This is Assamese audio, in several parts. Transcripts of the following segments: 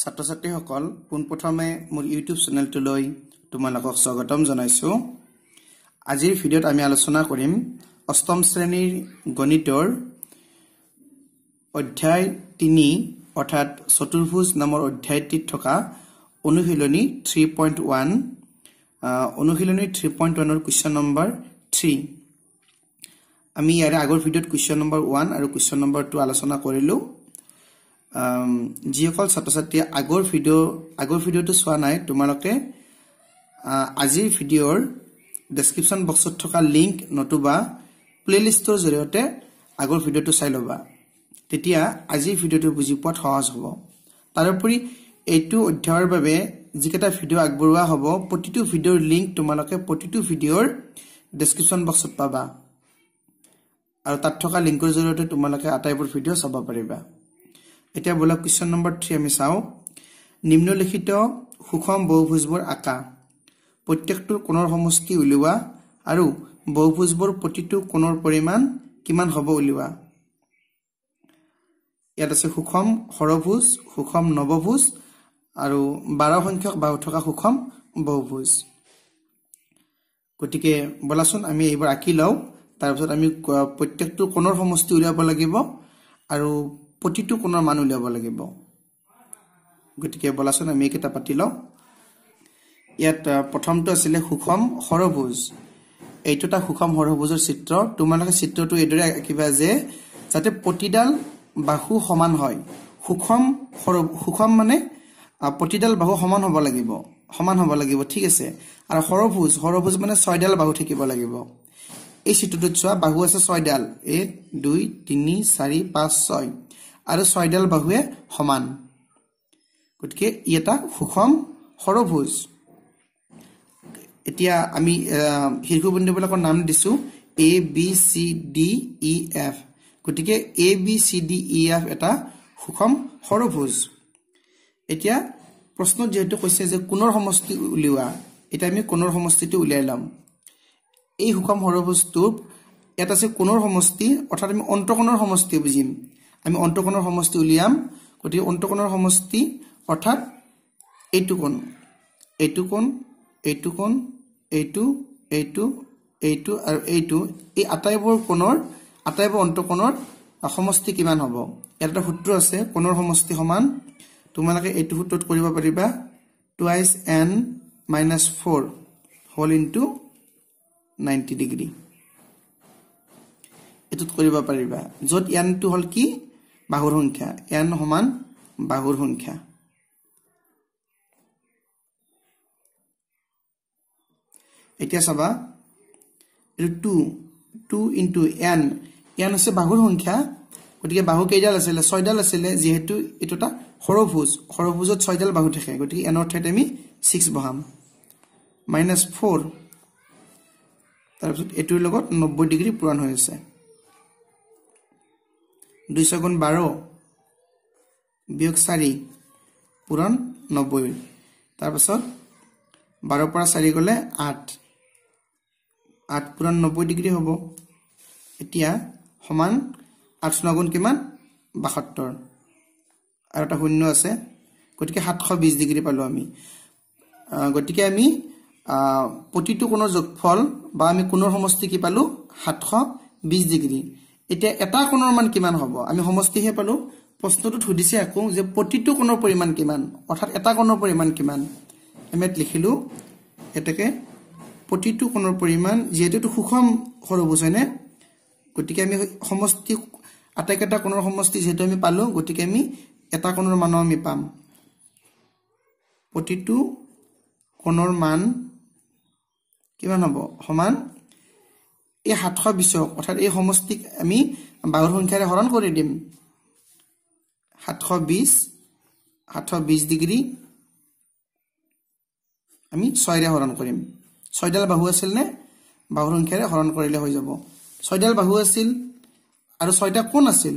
ছাত্ৰ ছাত্ৰীসকল পোনপ্ৰথমে মোৰ ইউটিউব চেনেলটোলৈ তোমালোকক স্বাগতম জনাইছোঁ আজিৰ ভিডিঅ'ত আমি আলোচনা কৰিম অষ্টম শ্ৰেণীৰ গণিতৰ অধ্যায় তিনি অৰ্থাৎ চতুৰ্ভুজ নামৰ অধ্যায়টিত থকা অনুশীলনী থ্ৰী পইণ্ট ওৱান অনুশীলনী থ্ৰী পইণ্ট ওৱানৰ কুৱেশ্যন নম্বৰ থ্ৰী আমি ইয়াৰে আগৰ ভিডিঅ'ত কুৱেশ্যন নম্বৰ ওৱান আৰু কুৱেশ্যন নম্বৰ টু আলোচনা কৰিলোঁ যিসকল ছাত্ৰ ছাত্ৰীয়ে আগৰ ভিডিঅ' আগৰ ভিডিঅ'টো চোৱা নাই তোমালোকে আজিৰ ভিডিঅ'ৰ ডেছক্ৰিপশ্যন বক্সত থকা লিংক নতুবা প্লে'লিষ্টৰ জৰিয়তে আগৰ ভিডিঅ'টো চাই ল'বা তেতিয়া আজিৰ ভিডিঅ'টো বুজি পোৱাত সহজ হ'ব তাৰোপৰি এইটো অধ্যায়ৰ বাবে যিকেইটা ভিডিঅ' আগবঢ়োৱা হ'ব প্ৰতিটো ভিডিঅ'ৰ লিংক তোমালোকে প্ৰতিটো ভিডিঅ'ৰ ডেছক্ৰিপশ্যন বক্সত পাবা আৰু তাত থকা লিংকৰ জৰিয়তে তোমালোকে আটাইবোৰ ভিডিঅ' চাব পাৰিবা এতিয়া বোলক কুৱেশ্যন নম্বৰ থ্ৰী আমি চাওঁ নিম্নলিখিত সুষম বহুভোজবোৰ আঁকা প্ৰত্যেকটোৰ কোণৰ সমষ্টি উলিওৱা আৰু বহুভোজবোৰ প্ৰতিটো কোণৰ পৰিমাণ কিমান হ'ব উলিওৱা ইয়াত আছে সুষম সৰভোজ সুষম নৱভোজ আৰু বাৰ সংখ্যক বাহু থকা সুষম বহুভোজ গতিকে বলাচোন আমি এইবাৰ আঁকি লওঁ তাৰপিছত আমি প্ৰত্যেকটো কোণৰ সমষ্টি উলিয়াব লাগিব আৰু প্ৰতিটো কোণৰ মান উলিয়াব লাগিব গতিকে বলাচোন আমি এইকেইটা পাতি লওঁ ইয়াত প্ৰথমটো আছিলে সুষম সৰভোজ এইটো এটা সুষম সৰভোজৰ চিত্ৰ তোমালোকে চিত্ৰটো এইদৰে আঁকিবা যে যাতে প্ৰতিডাল বাহু সমান হয় সুষম সৰ সুষম মানে প্ৰতিডাল বাহু সমান হ'ব লাগিব সমান হ'ব লাগিব ঠিক আছে আৰু সৰভোজ সৰভোজ মানে ছয়ডাল বাহু থাকিব লাগিব এই চিত্ৰটোত চোৱা বাহু আছে ছয়ডাল এক দুই তিনি চাৰি পাঁচ ছয় আৰু ছয়ডাল বাহুৱে সমান গতিকে ই এটা সুষম সৰভোজ এতিয়া আমি শীৰ্ষবন্ধুবিলাকৰ নাম দিছোঁ A B C D E e, F গতিকে A B C D E F এটা সুষম সৰভোজ এতিয়া প্ৰশ্নত যিহেতু কৈছে যে কোনৰ সমষ্টি উলিওৱা এতিয়া আমি কোনৰ সমষ্টিটো উলিয়াই ল'ম এই সুষম সৰভোজটো ইয়াত আছে কোনৰ সমষ্টি অৰ্থাৎ আমি অন্তকোণৰ সমষ্টি বুজিম আমি অন্তকোণৰ সমষ্টি উলিয়াম গতিকে অন্তকোণৰ সমষ্টি অৰ্থাৎ এইটো কোণ এইটো কোণ এইটো কোণ এইটো এইটো এইটো আৰু এইটো এই আটাইবোৰ কোণৰ আটাইবোৰ অন্তকোণৰ সমষ্টি কিমান হ'ব ইয়াত এটা সূত্ৰ আছে কোণৰ সমষ্টি সমান তোমালোকে এইটো সূত্ৰত কৰিব পাৰিবা টুৱাইচ এন মাইনাছ ফ'ৰ হ'ল ইনটু নাইণ্টি ডিগ্ৰী এইটোত কৰিব পাৰিবা য'ত এনটো হ'ল কি বাহুৰ সংখ্যা এন সমান বাহুৰ সংখ্যা এতিয়া চাবা এইটো two two into n n হৈছে বাহুৰ সংখ্যা গতিকে বাহু কেইডাল আছিলে ছয়ডাল আছিলে যিহেতু এইটো এটা সৰভোজ সৰভোজত ছয়ডাল বাহু থাকে গতিকে এনৰ ঠাইত আমি ছিক্স বহাম মাইনাছ ফ'ৰ তাৰপিছত এইটোৰ লগত নব্বৈ ডিগ্ৰী পূৰণ হৈ আছে দুইশ গুণ বাৰ বিয়োগ চাৰি পূৰণ নব্বৈ তাৰপাছত বাৰৰ পৰা চাৰি গ'লে আঠ আঠ পূৰণ নব্বৈ ডিগ্ৰী হ'ব এতিয়া সমান আঠ নগুণ কিমান বাসত্তৰ আৰু এটা শূন্য আছে গতিকে সাতশ বিছ ডিগ্ৰী পালোঁ আমি গতিকে আমি প্ৰতিটো কোনো যোগফল বা আমি কোণৰ সমষ্টি কি পালোঁ সাতশ বিছ ডিগ্ৰী এতিয়া এটা কোণৰ মান কিমান হব আমি সমষ্টিহে পালো প্ৰশ্নটোত সুধিছে আকৌ যে প্ৰতিটো কোণৰ পৰিমাণ কিমান অৰ্থাৎ এটা কোণৰ পৰিমাণ কিমান আমি লিখিলো এতেকে প্ৰতিটো কোণৰ পৰিমাণ যিহেতু এইটো সুষম সৰু বুজেনে গতিকে আমি সমষ্টি আটাইকেইটা কোণৰ সমষ্টি যিহেতু আমি পালোঁ গতিকে আমি এটা কোণৰ মানো আমি পাম প্ৰতিটো কোণৰ মান কিমান হ'ব সমান এই সাতশ বিশক অৰ্থাৎ এই সমষ্টিক আমি বাহুৰ সংখ্যাৰে হৰণ কৰি দিম সাতশ বিছ সাতশ বিছ ডিগ্ৰী আমি ছয়ৰে হৰণ কৰিম ছয়ডাল বাহু আছিল নে বাহুৰ সংখ্যাৰে হৰণ কৰিলে হৈ যাব ছয়ডাল বাহু আছিল আৰু ছয়টা কোন আছিল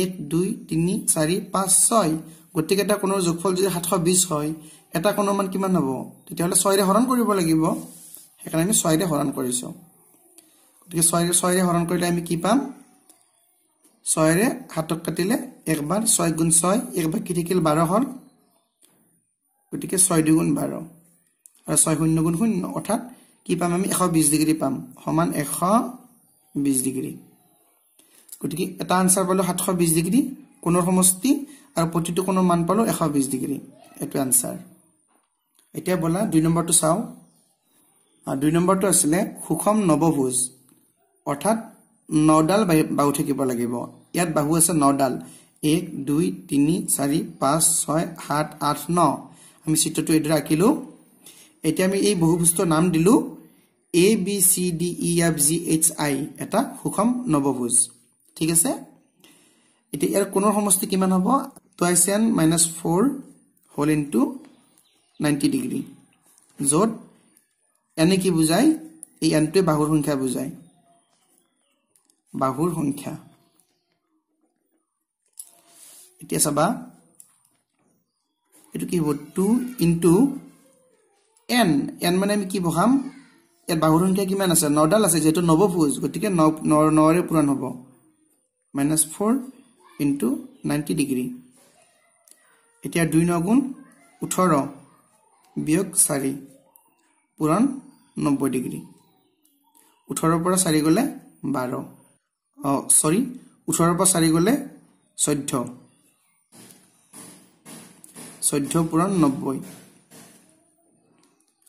এক দুই তিনি চাৰি পাঁচ ছয় গতিকে এটা কোণৰ যোগফল যদি সাতশ বিছ হয় এটা কোণৰ মান কিমান হ'ব তেতিয়াহ'লে ছয়ৰে হৰণ কৰিব লাগিব সেইকাৰণে আমি ছয়ৰে হৰণ কৰিছোঁ গতিকে ছয়ৰে ছয়ৰে হৰণ কৰিলে আমি কি পাম ছয়ৰে হাতত কাটিলে এক বাৰ ছয় গুণ ছয় এক বাকী থাকিল বাৰ হ'ল গতিকে ছয় দুগুণ বাৰ আৰু ছয় শূন্য গুণ শূন্য অৰ্থাৎ কি পাম আমি এশ বিছ ডিগ্ৰী পাম সমান এশ বিছ ডিগ্ৰী গতিকে এটা আনচাৰ পালোঁ সাতশ বিছ ডিগ্ৰী কোণৰ সমষ্টি আৰু প্ৰতিটো কোণৰ মান পালোঁ এশ বিছ ডিগ্ৰী এইটো আনচাৰ এতিয়া ব'লা দুই নম্বৰটো চাওঁ দুই নম্বৰটো আছিলে সুষম নৱভোজ অৰ্থাৎ নডাল বাহু থাকিব লাগিব ইয়াত বাহু আছে নডাল এক দুই তিনি চাৰি পাঁচ ছয় সাত আঠ ন আমি চিত্ৰটো এইদৰে আঁকিলোঁ এতিয়া আমি এই বহুভুজটোৰ নাম দিলোঁ A B C D E F G H I এটা সুষম নৱভোজ ঠিক আছে এতিয়া ইয়াৰ কোণৰ সমষ্টি কিমান হ'ব টুৱাইচ এন মাইনাছ ফ'ৰ হ'ল ইন টু নাইণ্টি ডিগ্ৰী য'ত এনে কি বুজায় এই এনটোৱে বাহুৰ সংখ্যা বুজায় বাঘুৰ সংখ্যা এতিয়া চাবা এইটো কি হ'ব টু ইনটু এন এন মানে আমি কি বহাম ইয়াত বাঘুৰ সংখ্যা কিমান আছে নডাল আছে যিহেতু নৱভোজ গতিকে ন নৰে পূৰণ হ'ব minus four into ninety degree এতিয়া দুই নগুণ ওঠৰ বিয়োগ চাৰি পূৰণ নব্বৈ ডিগ্ৰী ওঠৰৰ পৰা চাৰি গ'লে বাৰ অঁ চৰি ওঠৰৰ পৰা চাৰি গ'লে চৈধ্য চৈধ্য পূৰণ নব্বৈ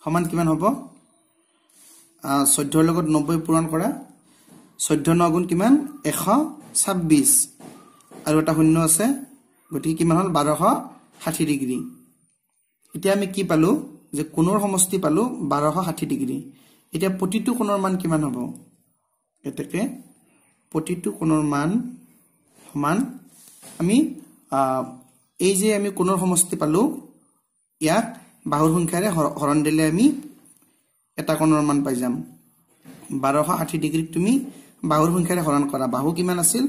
সমান কিমান হ'ব চৈধ্যৰ লগত নব্বৈ পূৰণ কৰা চৈধ্য ন গুণ কিমান এশ ছাব্বিছ আৰু এটা শূন্য আছে গতিকে কিমান হ'ল বাৰশ ষাঠি ডিগ্ৰী এতিয়া আমি কি পালোঁ যে কোণৰ সমষ্টি পালোঁ বাৰশ ষাঠি ডিগ্ৰী এতিয়া প্ৰতিটো কোণৰ মান কিমান হ'ব প্ৰতিটো কোণৰ মান সমান আমি এই যে আমি কোণৰ সমষ্টি পালোঁ ইয়াক বাহুৰ সংখ্যাৰে হৰণ দিলে আমি এটা কোণৰ মান পাই যাম বাৰশ ষাঠি ডিগ্ৰীত তুমি বাহুৰ সংখ্যাৰে হৰণ কৰা বাহু কিমান আছিল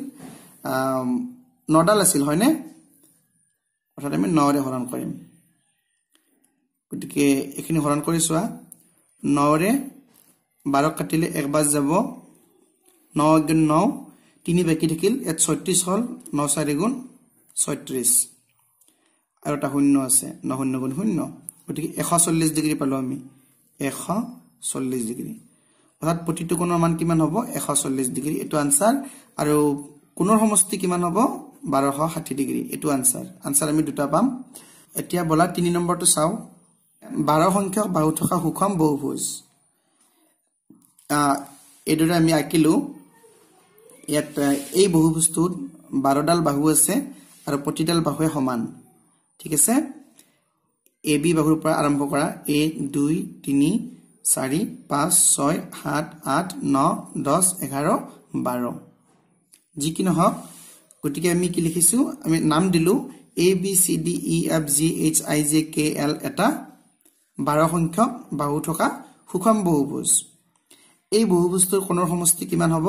নডাল আছিল হয়নে অৰ্থাৎ আমি নৰে হৰণ কৰিম গতিকে এইখিনি হৰণ কৰি চোৱা নৰে বাৰক কাটিলে এক বাজ যাব ন এক গুণ ন তিনি বাকী থাকিল ইয়াত ছয়ত্ৰিছ হ'ল ন চাৰি গুণ ছয়ত্ৰিছ আৰু এটা শূন্য আছে ন শূন্য গুণ শূন্য গতিকে এশ চল্লিছ ডিগ্ৰী পালোঁ আমি এশ চল্লিছ ডিগ্ৰী অৰ্থাৎ প্ৰতিটো কোণৰ মান কিমান হ'ব এশ চল্লিছ ডিগ্ৰী এইটো আনচাৰ আৰু কোণৰ সমষ্টি কিমান হ'ব বাৰশ ষাঠি ডিগ্ৰী এইটো আনচাৰ আনচাৰ আমি দুটা পাম এতিয়া বলা তিনি নম্বৰটো চাওঁ বাৰ সংখ্যক বাহু থকা সুষম বহুভোজ এইদৰে আমি আঁকিলোঁ ইয়াত এই বহুভুজটোত বাৰডাল বাহু আছে আৰু প্ৰতিডাল বাহুৱে সমান ঠিক আছে এ বি বাহুৰ পৰা আৰম্ভ কৰা এ দুই তিনি চাৰি পাঁচ ছয় সাত আঠ ন দহ এঘাৰ বাৰ যি কি নহওক গতিকে আমি কি লিখিছোঁ আমি নাম দিলোঁ A B C D E F G H I J K L এটা বাৰ সংখ্যক বাহু থকা সুষম বহুভোজ এই বহুভোজটোৰ কোণৰ সমষ্টি কিমান হ'ব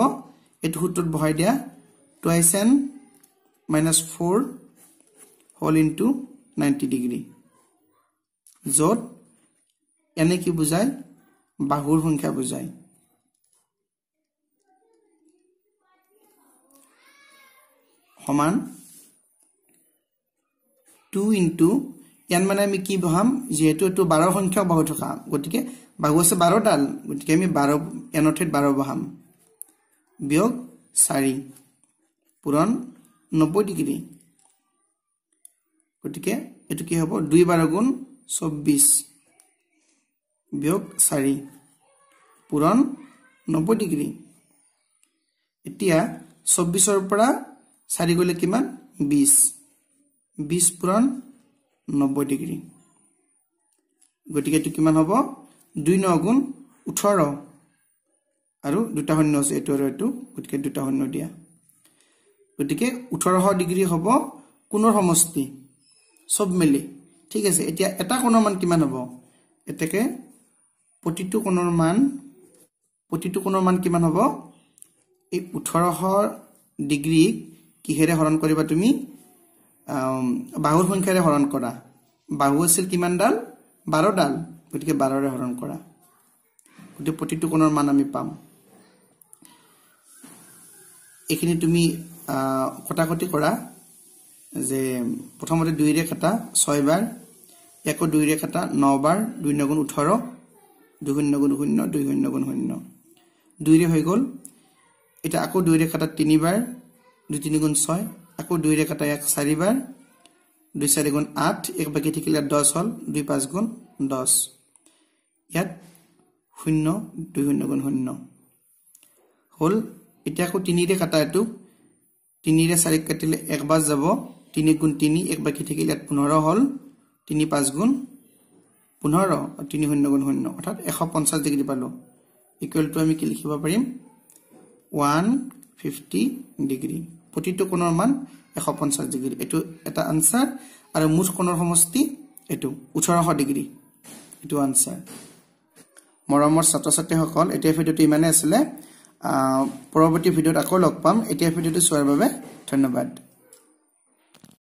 এইটো সূত্ৰত বহাই দিয়া টুৱাইছ এন মাইনাছ ফ'ৰ হল ইনটু নাইণ্টি ডিগ্ৰী য'ত এনে কি বুজায় বাহুৰ সংখ্যা বুজায় সমান টু ইনটু এন মানে আমি কি বহাম যিহেতু এইটো বাৰ সংখ্যক বাহু থকা গতিকে বাহু আছে বাৰ বাৰডাল গতিকে আমি বাৰ এনৰ ঠাইত বাৰ বহাম বিয়োগ চাৰি পূৰণ নব্বৈ ডিগ্ৰী গতিকে এইটো কি হ'ব দুই বাৰ গুণ চৌব্বিছ বিয়োগ চাৰি পূৰণ নব্বৈ ডিগ্ৰী এতিয়া চৌব্বিছৰ পৰা চাৰি গ'লে কিমান বিছ বিছ পূৰণ নব্বৈ ডিগ্ৰী গতিকে এইটো কিমান হ'ব দুই ন গুণ ওঠৰ আৰু দুটা শূন্য আছে এইটো আৰু এইটো গতিকে দুটা শূন্য দিয়া গতিকে ওঠৰশ ডিগ্ৰী হ'ব কোণৰ সমষ্টি চব মিলি ঠিক আছে এতিয়া এটা কোণৰ মান কিমান হ'ব এতেকে প্ৰতিটো কোণৰ মান প্ৰতিটো কোণৰ মান কিমান হ'ব এই ওঠৰশ ডিগ্ৰীক কিহেৰে হৰণ কৰিবা তুমি বাহুৰ সংখ্যাৰে হৰণ কৰা বাহু আছিল কিমানডাল বাৰডাল গতিকে বাৰৰে হৰণ কৰা গতিকে প্ৰতিটো কোণৰ মান আমি পাম এইখিনি তুমি কটাকটি কৰা যে প্ৰথমতে দুইৰে কাটা ছয়বাৰ একো দুইৰে ন বাৰ দুই গুণ ওঠৰ দুই শূন্য গুণ শূন্য দুই শূন্য গুণ শূন্য দুইৰে হৈ গ'ল এতিয়া আকৌ দুইৰে কাটা তিনিবাৰ দুই তিনি গুণ ছয় আকৌ দুইৰে কাটা এক চাৰিবাৰ দুই চাৰি গুণ আঠ এক বাকী থাকিলে দহ হ'ল দুই পাঁচ গুণ দহ ইয়াত শূন্য দুই শূন্য গুণ শূন্য হ'ল এতিয়া আকৌ তিনিৰে কাটা এইটো তিনিৰে চাৰিক কাটিলে একবাজ যাব তিনি গুণ তিনি এক বাকী থাকিলে ইয়াত পোন্ধৰ হ'ল তিনি পাঁচ গুণ পোন্ধৰ তিনি শূন্য গুণ শূন্য অৰ্থাৎ এশ পঞ্চাছ ডিগ্ৰী পালোঁ ইকুৱেলটো আমি কি লিখিব পাৰিম ওৱান ফিফটি ডিগ্ৰী প্ৰতিটো কোণৰ মান এশ পঞ্চাছ ডিগ্ৰী এইটো এটা আনচাৰ আৰু মুঠ কোণৰ সমষ্টি এইটো ওঠৰশ ডিগ্ৰী এইটো আনচাৰ মৰমৰ ছাত্ৰ ছাত্ৰীসকল এতিয়া ভিডিঅ'টো ইমানেই আছিলে পৰৱৰ্তী ভিডিঅ'ত আকৌ লগ পাম এতিয়া ভিডিঅ'টো চোৱাৰ বাবে ধন্যবাদ